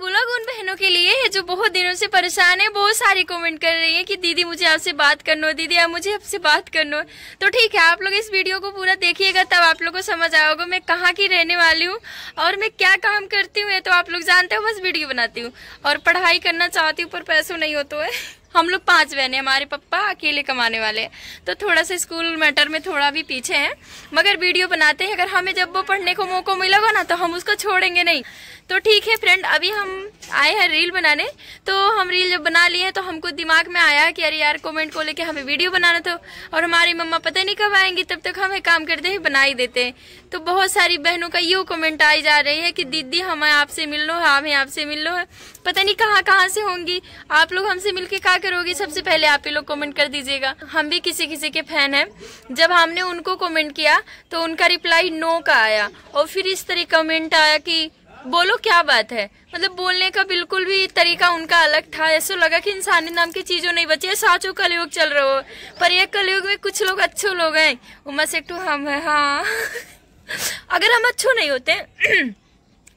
बोला उन बहनों के लिए है जो बहुत दिनों से परेशान है बहुत सारी कमेंट कर रही है कि दीदी मुझे आपसे बात करना है दीदी आप मुझे आपसे बात करना है तो ठीक है आप लोग इस वीडियो को पूरा देखिएगा तब आप लोग को समझ आओगे मैं कहाँ की रहने वाली हूँ और मैं क्या काम करती हूँ ये तो आप लोग जानते हो बस वीडियो बनाती हूँ और पढ़ाई करना चाहती हूँ पर पैसों नहीं होते है हम लोग पांच बहने हमारे पप्पा अकेले कमाने वाले तो थोड़ा सा स्कूल मैटर में थोड़ा भी पीछे हैं मगर वीडियो बनाते हैं अगर हमें जब वो पढ़ने को मौका मिलेगा ना तो हम उसको छोड़ेंगे नहीं तो ठीक है फ्रेंड अभी हम आए हैं रील बनाने तो हम रील जब बना लिए तो हमको दिमाग में आया कि अरे यार कमेंट को लेके हमें वीडियो बनाना था और हमारी मम्मा पता नहीं कब आएंगी तब तक हम एक काम करते ही बना ही देते हैं तो बहुत सारी बहनों का यू कमेंट आई जा रही है कि दीदी हमें आपसे मिल लो है हमें आपसे मिल लो है पता नहीं कहाँ कहाँ से होंगी आप लोग हमसे मिलके क्या करोगे सबसे पहले आप ही लोग कॉमेंट कर दीजिएगा हम भी किसी किसी के फैन है जब हमने उनको कॉमेंट किया तो उनका रिप्लाई नो का आया और फिर इस तरह कमेंट आया कि बोलो क्या बात है मतलब बोलने का बिल्कुल भी तरीका उनका अलग था ऐसा लगा कि इंसानी नाम की चीजों नहीं बची है साचो कलयुग चल रहे हो पर यह कलयुग में कुछ लोग अच्छे लोग हैं एक टू तो हम है हाँ अगर हम अच्छो नहीं होते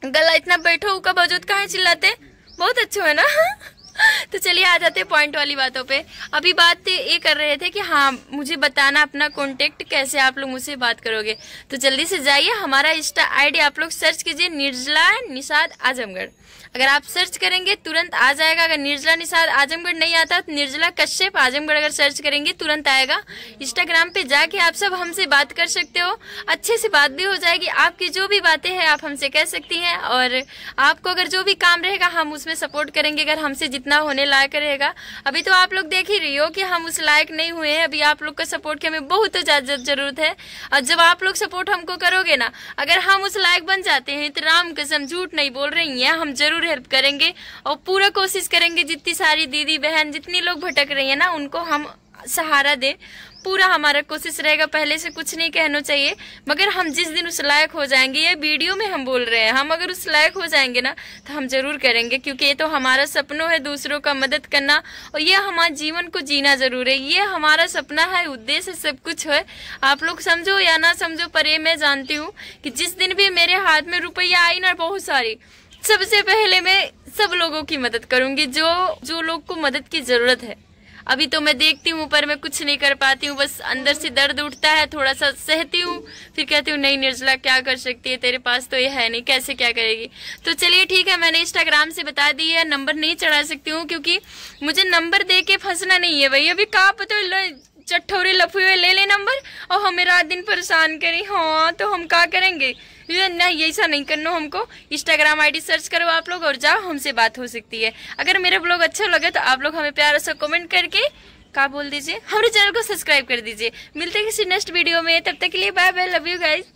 गला इतना बैठो का बजूद कहा चिल्लाते बहुत अच्छे है ना तो चलिए आ जाते हैं पॉइंट वाली बातों पे अभी बात ये कर रहे थे कि हाँ मुझे बताना अपना कॉन्टेक्ट कैसे आप लोग मुझसे बात करोगे तो जल्दी से जाइए हमारा इंस्टा आईडी आप लोग सर्च कीजिए निर्जला निषाद आजमगढ़ अगर आप सर्च करेंगे तुरंत आ जाएगा अगर निर्जला निषाद आजमगढ़ नहीं आता तो निर्जला कश्यप आजमगढ़ अगर सर्च करेंगे तुरंत आएगा इंस्टाग्राम पे जाके आप सब हमसे बात कर सकते हो अच्छे से बात भी हो जाएगी आपकी जो भी बातें हैं आप हमसे कह सकती हैं और आपको अगर जो भी काम रहेगा हम उसमें सपोर्ट करेंगे अगर हमसे जितना होने लायक रहेगा अभी तो आप लोग देख ही रही हो कि हम उस लायक नहीं हुए हैं अभी आप लोग का सपोर्ट की हमें बहुत ज़्यादा जरूरत है और जब आप लोग सपोर्ट हमको करोगे ना अगर हम उस लायक बन जाते हैं तो राम कसम झूठ नहीं बोल रही है हम जरूर हेल्प करेंगे और पूरा कोशिश करेंगे जितनी सारी दीदी बहन जितनी लोग भटक रही है ना उनको हम सहारा दें पूरा हमारा कोशिश रहेगा पहले से कुछ नहीं कहना चाहिए मगर हम जिस दिन उस लायक हो जाएंगे ये वीडियो में हम बोल रहे हैं हम अगर उस लायक हो जाएंगे ना तो हम जरूर करेंगे क्योंकि ये तो हमारा सपनों है दूसरों का मदद करना और ये हमारे जीवन को जीना जरूर है ये हमारा सपना है उद्देश्य सब कुछ है आप लोग समझो या ना समझो पर ये मैं जानती हूँ कि जिस दिन भी मेरे हाथ में रुपया आई ना बहुत सारी सबसे पहले मैं सब लोगों की मदद करूंगी जो जो लोग को मदद की जरूरत है अभी तो मैं देखती हूँ पर मैं कुछ नहीं कर पाती हूँ बस अंदर से दर्द उठता है थोड़ा सा सहती हूँ फिर कहती हूँ नहीं निर्जला क्या कर सकती है तेरे पास तो ये है नहीं कैसे क्या करेगी तो चलिए ठीक है मैंने इंस्टाग्राम से बता दी है नंबर नहीं चढ़ा सकती हूँ क्योंकि मुझे नंबर दे के फंसना नहीं है भाई अभी कहा तो चट्ठोरे लफुए ले ले नंबर और हमें रात दिन परेशान करें हाँ तो हम क्या करेंगे नहीं ऐसा नहीं करना हमको इंस्टाग्राम आईडी सर्च करो आप लोग और जाओ हमसे बात हो सकती है अगर मेरा ब्लॉग अच्छा लगे तो आप लोग हमें प्यार से कमेंट करके का बोल दीजिए हमारे चैनल को सब्सक्राइब कर दीजिए मिलते हैं किसी नेक्स्ट वीडियो में तब तक के लिए bye bye love you guys